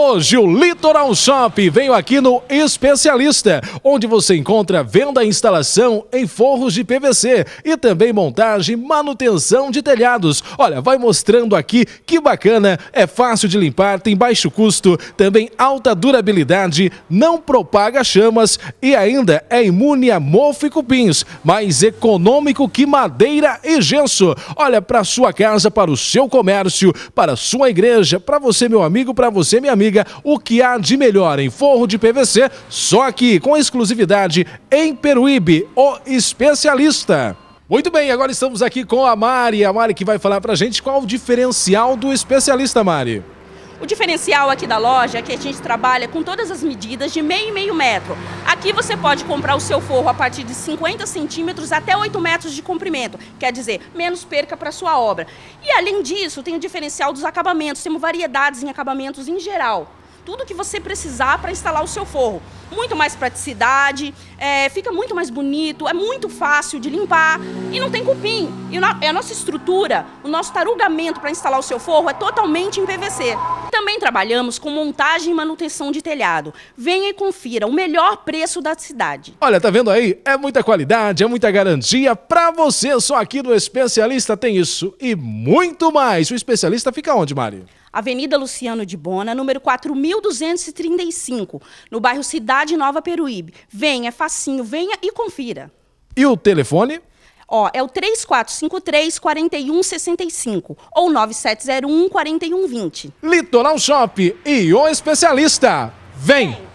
Hoje o Litoral Shop veio aqui no Especialista, onde você encontra venda e instalação em forros de PVC e também montagem e manutenção de telhados. Olha, vai mostrando aqui que bacana, é fácil de limpar, tem baixo custo, também alta durabilidade, não propaga chamas e ainda é imune a mofo e cupins, mais econômico que madeira e gesso. Olha, para sua casa, para o seu comércio, para sua igreja, para você, meu amigo, para você, minha amiga Liga o que há de melhor em forro de PVC, só que com exclusividade em Peruíbe, o especialista. Muito bem, agora estamos aqui com a Mari, a Mari que vai falar pra gente qual o diferencial do especialista, Mari. O diferencial aqui da loja é que a gente trabalha com todas as medidas de meio e meio metro. Aqui você pode comprar o seu forro a partir de 50 centímetros até 8 metros de comprimento, quer dizer, menos perca para sua obra. E além disso, tem o diferencial dos acabamentos, temos variedades em acabamentos em geral tudo que você precisar para instalar o seu forro. Muito mais praticidade, é, fica muito mais bonito, é muito fácil de limpar e não tem cupim. E a nossa estrutura, o nosso tarugamento para instalar o seu forro é totalmente em PVC. Também trabalhamos com montagem e manutenção de telhado. Venha e confira o melhor preço da cidade. Olha, tá vendo aí? É muita qualidade, é muita garantia para você. Só aqui no Especialista tem isso e muito mais. O Especialista fica onde, Mari? Avenida Luciano de Bona, número 4235, no bairro Cidade Nova Peruíbe. Venha, é facinho, venha e confira. E o telefone? Ó, é o 3453-4165 ou 9701-4120. Litoral Shop e o especialista. Vem. Vem.